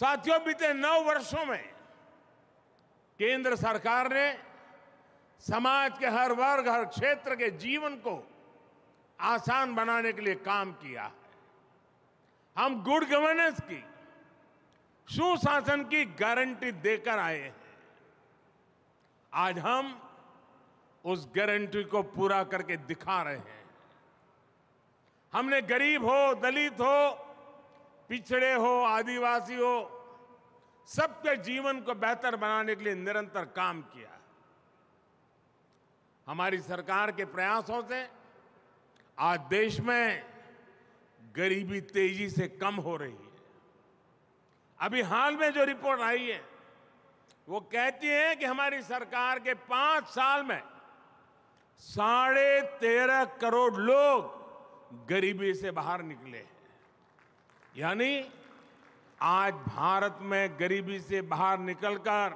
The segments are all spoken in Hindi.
साथियों बीते नौ वर्षों में केंद्र सरकार ने समाज के हर वर्ग हर क्षेत्र के जीवन को आसान बनाने के लिए काम किया है हम गुड गवर्नेंस की सुशासन की गारंटी देकर आए हैं आज हम उस गारंटी को पूरा करके दिखा रहे हैं हमने गरीब हो दलित हो पिछड़े हो आदिवासी हो सबके जीवन को बेहतर बनाने के लिए निरंतर काम किया हमारी सरकार के प्रयासों से आज देश में गरीबी तेजी से कम हो रही है अभी हाल में जो रिपोर्ट आई है वो कहती है कि हमारी सरकार के पांच साल में साढ़े तेरह करोड़ लोग गरीबी से बाहर निकले हैं यानी आज भारत में गरीबी से बाहर निकलकर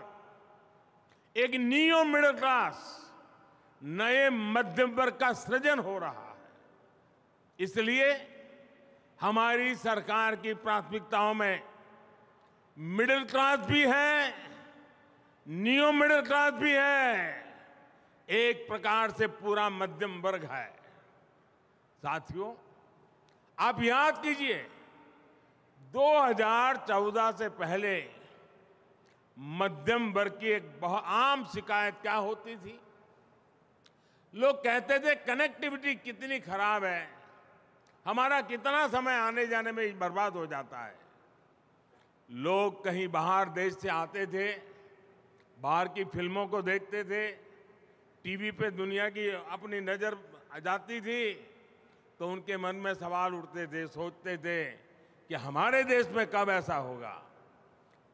एक न्यू मिडिल क्लास नए मध्यम वर्ग का सृजन हो रहा है इसलिए हमारी सरकार की प्राथमिकताओं में मिडिल क्लास भी है न्यू मिडिल क्लास भी है एक प्रकार से पूरा मध्यम वर्ग है साथियों आप याद कीजिए 2014 से पहले मध्यम वर्ग की एक बहुत आम शिकायत क्या होती थी लोग कहते थे कनेक्टिविटी कितनी खराब है हमारा कितना समय आने जाने में बर्बाद हो जाता है लोग कहीं बाहर देश से आते थे बाहर की फिल्मों को देखते थे टीवी पे दुनिया की अपनी नज़र आ जाती थी तो उनके मन में सवाल उठते थे सोचते थे कि हमारे देश में कब ऐसा होगा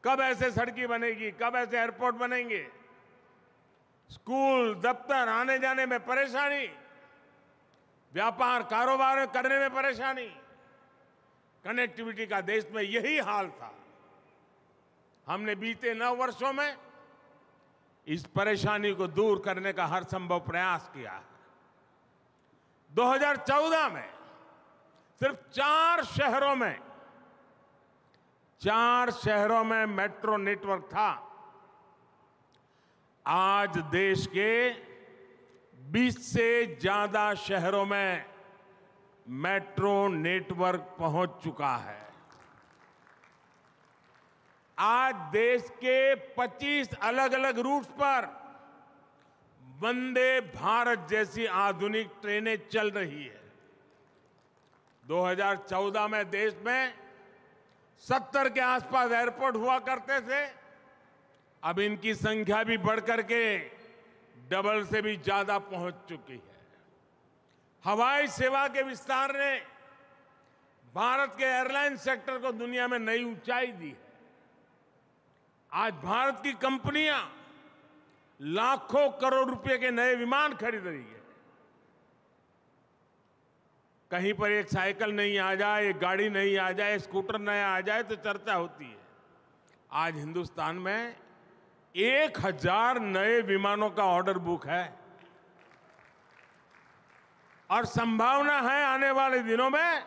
कब ऐसे सड़की बनेगी कब ऐसे एयरपोर्ट बनेंगे स्कूल दफ्तर आने जाने में परेशानी व्यापार कारोबार करने में परेशानी कनेक्टिविटी का देश में यही हाल था हमने बीते नौ वर्षों में इस परेशानी को दूर करने का हर संभव प्रयास किया है 2014 में सिर्फ चार शहरों में चार शहरों में मेट्रो नेटवर्क था आज देश के 20 से ज्यादा शहरों में मेट्रो नेटवर्क पहुंच चुका है आज देश के 25 अलग अलग रूट्स पर वंदे भारत जैसी आधुनिक ट्रेनें चल रही है 2014 में देश में सत्तर के आसपास एयरपोर्ट हुआ करते थे अब इनकी संख्या भी बढ़कर के डबल से भी ज्यादा पहुंच चुकी है हवाई सेवा के विस्तार ने भारत के एयरलाइन सेक्टर को दुनिया में नई ऊंचाई दी है आज भारत की कंपनियां लाखों करोड़ रुपए के नए विमान खरीद रही है कहीं पर एक साइकिल नहीं आ जाए एक गाड़ी नहीं आ जाए स्कूटर नया आ जाए तो चर्चा होती है आज हिंदुस्तान में एक हजार नए विमानों का ऑर्डर बुक है और संभावना है आने वाले दिनों में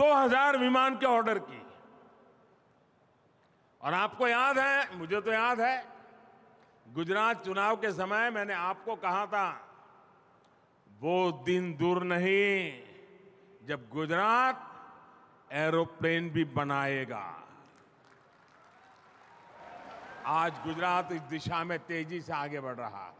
2000 विमान के ऑर्डर की और आपको याद है मुझे तो याद है गुजरात चुनाव के समय मैंने आपको कहा था वो दिन दूर नहीं जब गुजरात एरोप्लेन भी बनाएगा आज गुजरात इस दिशा में तेजी से आगे बढ़ रहा है